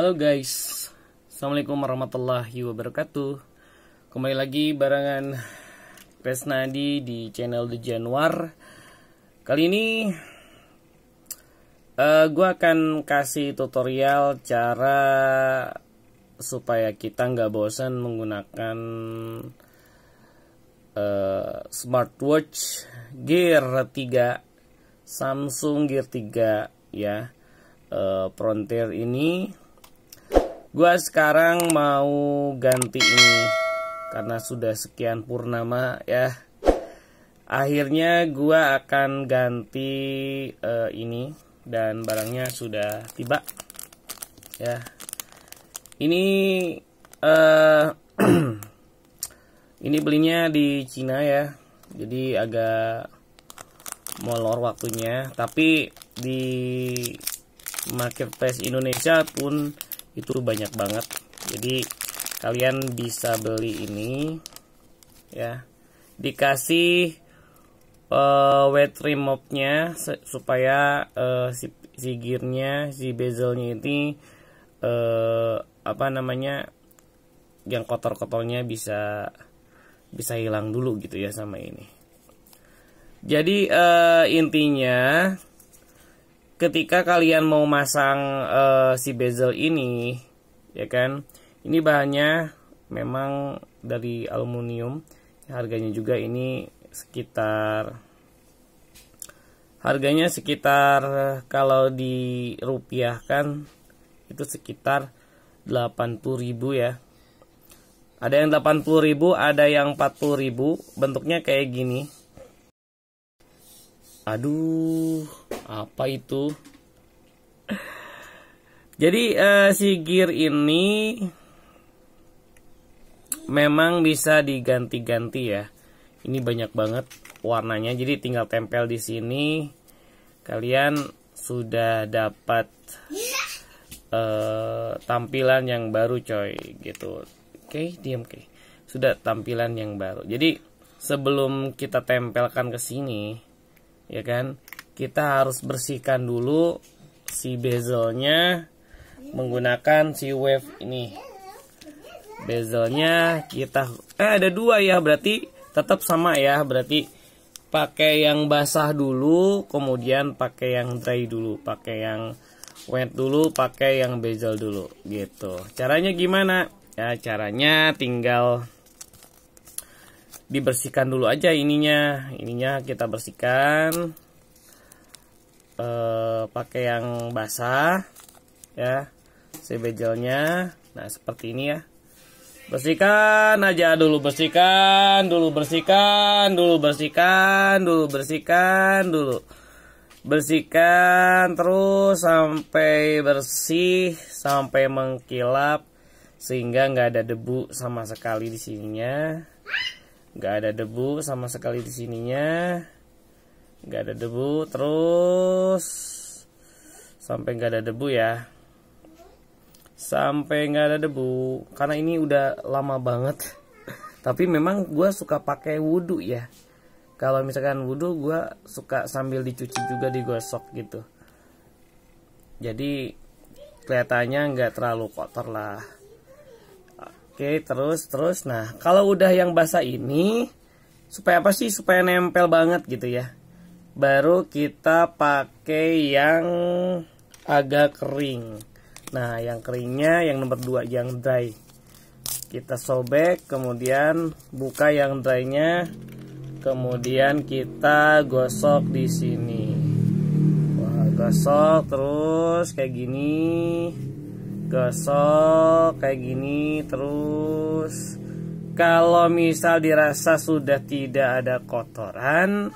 Halo guys, Assalamualaikum warahmatullahi wabarakatuh Kembali lagi barengan Pesnadi di channel The Januar Kali ini uh, eh, Gue akan kasih tutorial cara Supaya kita nggak bosan menggunakan uh, Smartwatch Gear 3 Samsung Gear 3 ya eh, Frontier ini Gua sekarang mau ganti ini karena sudah sekian purnama ya. Akhirnya gua akan ganti uh, ini dan barangnya sudah tiba. Ya. Ini uh, ini belinya di Cina ya. Jadi agak molor waktunya tapi di marketplace Indonesia pun itu banyak banget jadi kalian bisa beli ini ya dikasih uh, eh, wet remove-nya supaya uh, si, si gearnya si bezelnya ini uh, apa namanya yang kotor-kotornya bisa bisa hilang dulu gitu ya sama ini jadi uh, intinya ketika kalian mau masang uh, si bezel ini ya kan ini bahannya memang dari aluminium harganya juga ini sekitar harganya sekitar kalau dirupiahkan itu sekitar 80.000 ya ada yang 80.000 ada yang 40.000 bentuknya kayak gini Aduh, apa itu? Jadi uh, si gear ini memang bisa diganti-ganti ya. Ini banyak banget warnanya. Jadi tinggal tempel di sini. Kalian sudah dapat uh, tampilan yang baru coy gitu. Oke, okay, diam oke. Okay. Sudah tampilan yang baru. Jadi sebelum kita tempelkan ke sini, ya kan kita harus bersihkan dulu si bezelnya menggunakan si wave ini bezelnya kita eh ada dua ya berarti tetap sama ya berarti pakai yang basah dulu kemudian pakai yang dry dulu pakai yang wet dulu pakai yang bezel dulu gitu caranya gimana ya caranya tinggal dibersihkan dulu aja ininya ininya kita bersihkan e, pakai yang basah ya si bejelnya nah seperti ini ya bersihkan aja dulu bersihkan dulu bersihkan dulu bersihkan dulu bersihkan dulu bersihkan terus sampai bersih sampai mengkilap sehingga nggak ada debu sama sekali di sininya nggak ada debu sama sekali di sininya nggak ada debu terus sampai nggak ada debu ya sampai nggak ada debu karena ini udah lama banget tapi memang gue suka pakai wudhu ya kalau misalkan wudhu gue suka sambil dicuci juga digosok gitu jadi kelihatannya nggak terlalu kotor lah Oke, terus terus. Nah, kalau udah yang basah ini supaya apa sih? Supaya nempel banget gitu ya. Baru kita pakai yang agak kering. Nah, yang keringnya yang nomor 2 yang dry. Kita sobek, kemudian buka yang dry-nya. Kemudian kita gosok di sini. Wah, gosok terus kayak gini digosok kayak gini terus kalau misal dirasa sudah tidak ada kotoran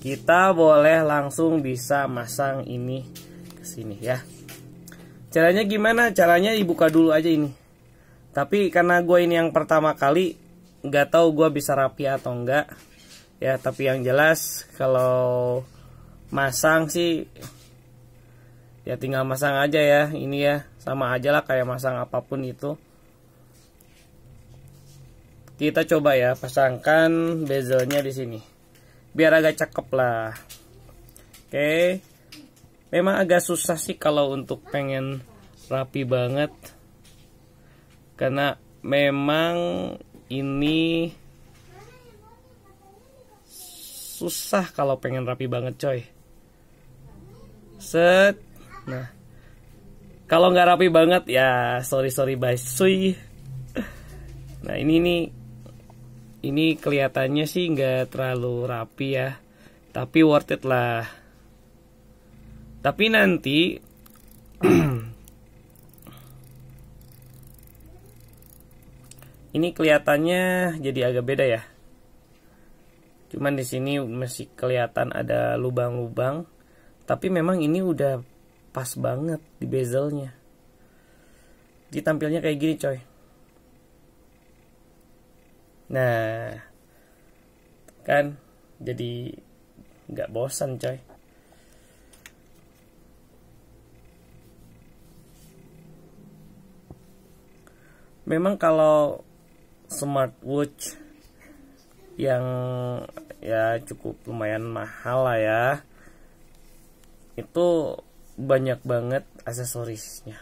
kita boleh langsung bisa masang ini ke sini ya caranya gimana caranya dibuka dulu aja ini tapi karena gue ini yang pertama kali nggak tahu gue bisa rapi atau enggak ya tapi yang jelas kalau masang sih ya tinggal masang aja ya ini ya sama aja lah kayak masang apapun itu kita coba ya pasangkan bezelnya di sini biar agak cakep lah oke memang agak susah sih kalau untuk pengen rapi banget karena memang ini susah kalau pengen rapi banget coy set Nah, kalau nggak rapi banget ya sorry sorry sui. Nah ini nih ini kelihatannya sih nggak terlalu rapi ya, tapi worth it lah. Tapi nanti ini kelihatannya jadi agak beda ya. Cuman di sini masih kelihatan ada lubang-lubang, tapi memang ini udah pas banget di bezelnya jadi tampilnya kayak gini coy nah kan jadi nggak bosan coy memang kalau smartwatch yang ya cukup lumayan mahal lah ya itu banyak banget aksesorisnya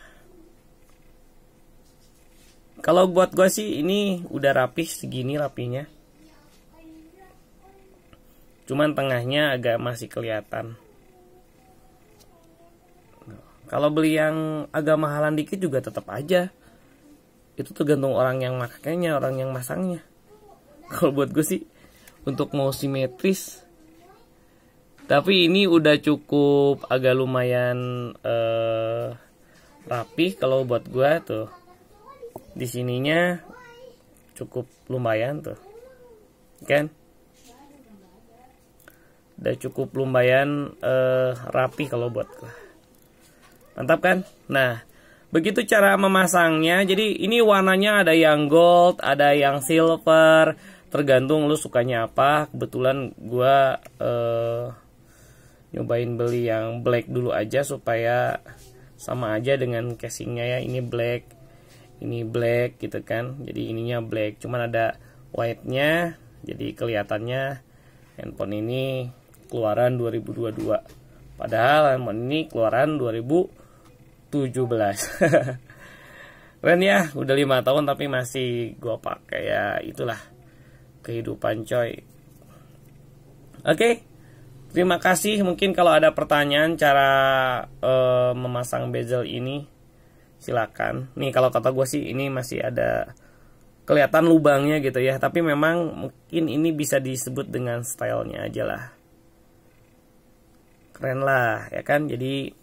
kalau buat gue sih ini udah rapih segini rapinya cuman tengahnya agak masih kelihatan kalau beli yang agak mahalan dikit juga tetap aja itu tergantung orang yang makainya orang yang masangnya kalau buat gue sih untuk mau simetris tapi ini udah cukup agak lumayan uh, rapi kalau buat gua tuh. Di sininya cukup lumayan tuh. Kan? Udah cukup lumayan uh, rapi kalau buat gua. Mantap kan? Nah, begitu cara memasangnya. Jadi ini warnanya ada yang gold, ada yang silver, tergantung lu sukanya apa. Kebetulan gua uh, nyobain beli yang black dulu aja supaya sama aja dengan casingnya ya ini black ini black gitu kan jadi ininya black cuman ada white nya jadi kelihatannya handphone ini keluaran 2022 padahal handphone ini keluaran 2017 keren ya udah lima tahun tapi masih gua pakai ya itulah kehidupan coy oke okay. Terima kasih. Mungkin kalau ada pertanyaan cara uh, memasang bezel ini, silakan. Nih kalau kata gue sih ini masih ada kelihatan lubangnya gitu ya. Tapi memang mungkin ini bisa disebut dengan stylenya aja lah. Keren lah ya kan. Jadi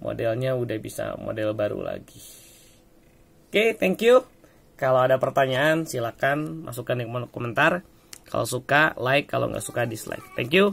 modelnya udah bisa model baru lagi. Oke, okay, thank you. Kalau ada pertanyaan silakan masukkan di komentar. Kalau suka like, kalau nggak suka dislike. Thank you.